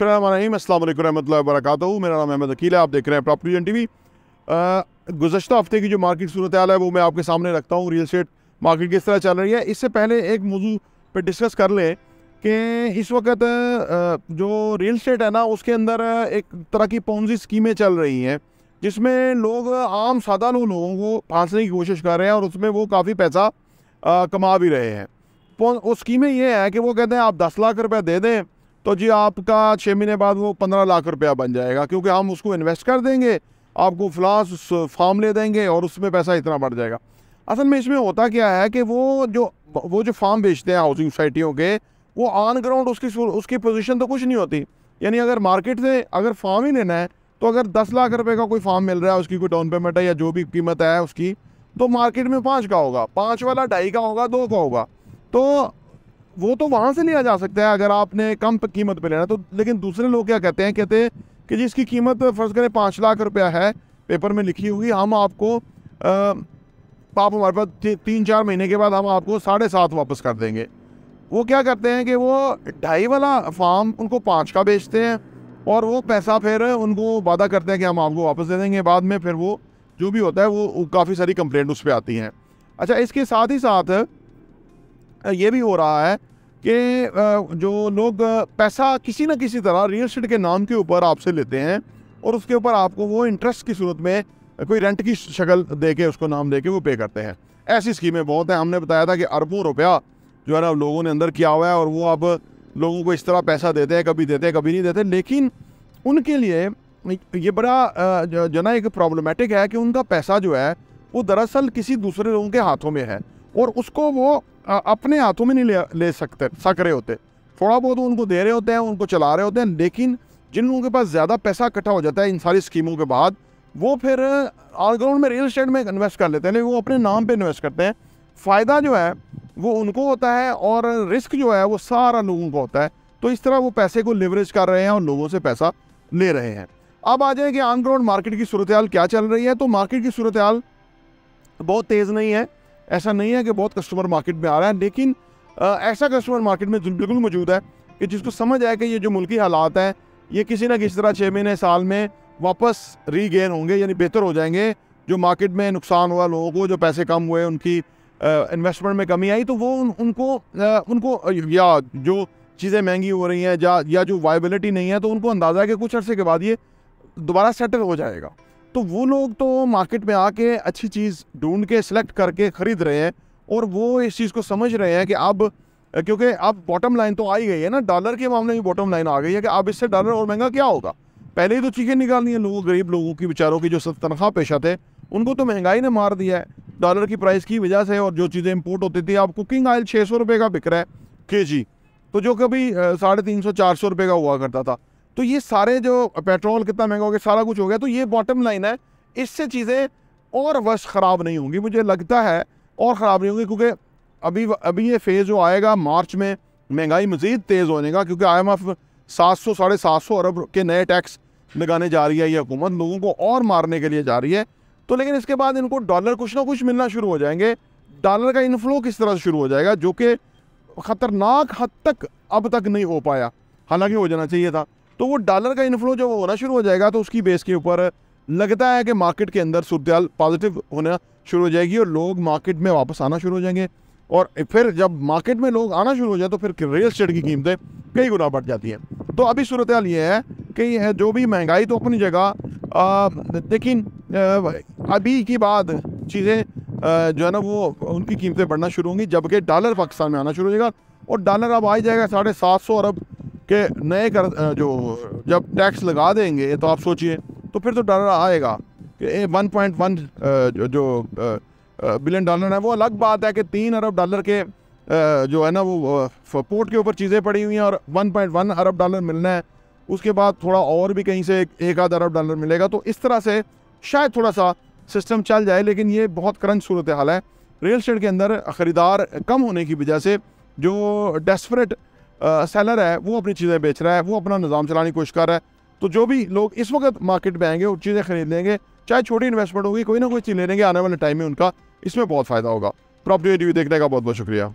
असल वर्क मेरा नाम अहमद अकील है आप देख रहे हैं प्रॉपर्टी एन टी वी गुजशत हफ्ते की जो मार्केट सूरत हाल है वो मैं आपके सामने रखता हूँ रियल स्टेट मार्केट किस तरह चल रही है इससे पहले एक मौजू पर डिस्कस कर लें कि इस वक्त जो रियल स्टेट है ना उसके अंदर एक तरह की पौजी स्कीमें चल रही हैं जिसमें लोग आम साधारण लोगों को फांसने की कोशिश कर रहे हैं और उसमें वो काफ़ी पैसा कमा भी रहे हैं वो स्कीमें ये हैं कि वो कहते हैं आप दस लाख रुपये दे दें तो जी आपका छः महीने बाद वो पंद्रह लाख रुपया बन जाएगा क्योंकि हम उसको इन्वेस्ट कर देंगे आपको फ्लास फार्म ले देंगे और उसमें पैसा इतना बढ़ जाएगा असल में इसमें होता क्या है कि वो जो वो जो फार्म बेचते हैं हाउसिंग सोसाइटियों के वो ऑन ग्राउंड उसकी उसकी पोजीशन तो कुछ नहीं होती यानी अगर मार्केट से अगर फार्म ही लेना है तो अगर दस लाख रुपए का कोई फार्म मिल रहा है उसकी कोई डाउन पेमेंट है या जो भी कीमत है उसकी तो मार्केट में पाँच का होगा पाँच वाला ढाई का होगा दो का होगा तो वो तो वहाँ से लिया जा सकता है अगर आपने कम कीमत पे लेना तो लेकिन दूसरे लोग क्या कहते हैं कहते हैं कि जिसकी कीमत फ़र्ज़ करें पाँच लाख रुपया है पेपर में लिखी हुई हम आपको आप हमारे पास ती, तीन चार महीने के बाद हम आपको साढ़े सात वापस कर देंगे वो क्या करते हैं कि वो ढाई वाला फार्म उनको पाँच का बेचते हैं और वो पैसा फिर उनको वादा करते हैं कि हम आपको वापस दे देंगे बाद में फिर वो जो भी होता है वो काफ़ी सारी कंप्लेंट उस पर आती हैं अच्छा इसके साथ ही साथ ये भी हो रहा है कि जो लोग पैसा किसी ना किसी तरह रियल स्टेट के नाम के ऊपर आपसे लेते हैं और उसके ऊपर आपको वो इंटरेस्ट की सूरत में कोई रेंट की शक्ल दे के उसको नाम दे के वो पे करते हैं ऐसी स्कीमें बहुत हैं हमने बताया था कि अरबों रुपया जो है ना लोगों ने अंदर किया हुआ है और वो अब लोगों को इस तरह पैसा देते हैं कभी देते हैं कभी नहीं देते लेकिन उनके लिए ये बड़ा जो ना एक प्रॉब्लमेटिक है कि उनका पैसा जो है वो दरअसल किसी दूसरे लोगों के हाथों में है और उसको वो अपने हाथों में नहीं ले ले सकते सक रहे होते थोड़ा बहुत उनको दे रहे होते हैं उनको चला रहे होते हैं लेकिन जिन लोगों के पास ज़्यादा पैसा इकट्ठा हो जाता है इन सारी स्कीमों के बाद वो फिर ऑलग्राउंड में रियल स्टेट में इन्वेस्ट कर लेते हैं लेकिन वो अपने नाम पर इन्वेस्ट करते हैं फ़ायदा जो है वो उनको होता है और रिस्क जो है वो सारा लोगों को होता है तो इस तरह वो पैसे को लिवरेज कर रहे हैं और लोगों से पैसा ले रहे हैं अब आ जाए कि ऑन ग्राउंड मार्केट की सूरत क्या चल रही है तो मार्केट की सूरत बहुत तेज़ नहीं है ऐसा नहीं है कि बहुत कस्टमर मार्केट में आ रहा है लेकिन आ, ऐसा कस्टमर मार्केट में बिल्कुल मौजूद है कि जिसको समझ आए कि ये जो मुल्की हालात हैं ये किसी ना किसी तरह छः महीने साल में वापस रीगेन होंगे यानी बेहतर हो जाएंगे जो मार्केट में नुकसान हुआ लोगों को जो पैसे कम हुए उनकी इन्वेस्टमेंट में कमी आई तो वो उन, उनको आ, उनको या जो चीज़ें महंगी हो रही हैं या या जो वायबिलिटी नहीं है तो उनको अंदाज़ा है कि कुछ अर्से के बाद ये दोबारा सेटल हो जाएगा तो वो लोग तो मार्केट में आके अच्छी चीज़ ढूंढ के सिलेक्ट करके ख़रीद रहे हैं और वो इस चीज़ को समझ रहे हैं कि अब क्योंकि अब बॉटम लाइन तो आई गई है ना डॉलर के मामले में बॉटम लाइन आ गई है कि अब इससे डॉलर और महंगा क्या होगा पहले ही तो चीज़ें निकालनी है लोगों गरीब लोगों की बेचारों की जो सब तनख्वाह पेशा थे उनको तो महंगाई ने मार दिया है डॉलर की प्राइस की वजह से और जो चीज़ें इम्पोर्ट होती थी अब कुकिंग ऑयल छः सौ रुपये का बिक रहा है के जी तो जो कभी साढ़े तीन सौ चार सौ रुपये का हुआ करता था तो ये सारे जो पेट्रोल कितना महंगा हो गया सारा कुछ हो गया तो ये बॉटम लाइन है इससे चीज़ें और वश ख़राब नहीं होंगी मुझे लगता है और ख़राब नहीं होंगी क्योंकि अभी अभी ये फेज़ जो आएगा मार्च में महंगाई मज़ीद तेज़ होने का क्योंकि आई एम एफ सात सौ साढ़े सात सौ अरब के नए टैक्स लगाने जा रही है ये हुकूमत लोगों को और मारने के लिए जा रही है तो लेकिन इसके बाद इनको डॉलर कुछ ना कुछ मिलना शुरू हो जाएंगे डॉलर का इनफ्लो किस तरह से शुरू हो जाएगा जो कि ख़तरनाक हद तक अब तक नहीं हो पाया हालांकि हो जाना चाहिए था तो वो डॉलर का इन्फ्लो जब होना शुरू हो जाएगा तो उसकी बेस के ऊपर लगता है कि मार्केट के अंदर सूरत पॉजिटिव होना शुरू हो जाएगी और लोग मार्केट में वापस आना शुरू हो जाएंगे और फिर जब मार्केट में लोग आना शुरू हो जाए तो फिर रियल स्टेट की कीमतें कई गुना बढ़ जाती हैं तो अभी सूरत ये है कि जो भी महंगाई तो अपनी जगह लेकिन अभी की बात चीज़ें जो है ना वो उनकी कीमतें बढ़ना शुरू होंगी जबकि डॉलर पाकिस्तान में आना शुरू हो जाएगा और डॉलर अब आ जाएगा साढ़े सात सौ अरब कि नए कर जो जब टैक्स लगा देंगे तो आप सोचिए तो फिर तो डॉलर आएगा कि वन पॉइंट वन जो, जो बिलियन डॉलर है वो अलग बात है कि तीन अरब डॉलर के जो है ना वो पोर्ट के ऊपर चीज़ें पड़ी हुई हैं और वन पॉइंट वन अरब डॉलर मिलना है उसके बाद थोड़ा और भी कहीं से एक आध अरब डॉलर मिलेगा तो इस तरह से शायद थोड़ा सा सिस्टम चल जाए लेकिन ये बहुत करंज सूरत हाल है रियल स्टेट के अंदर ख़रीदार कम होने की वजह से जो डेस्परेट सेलर है वो अपनी चीज़ें बेच रहा है वो अपना निज़ाम चलाने की कोशिश कर रहा है तो जो भी लोग इस वक्त मार्केट में आएंगे वो चीज़ें खरीद लेंगे चाहे छोटी इन्वेस्टमेंट होगी कोई ना कोई चीज़ ले लेंगे आने वाले टाइम में उनका इसमें बहुत फ़ायदा होगा प्रॉपर्टी रिव्यू देखने का बहुत बहुत शुक्रिया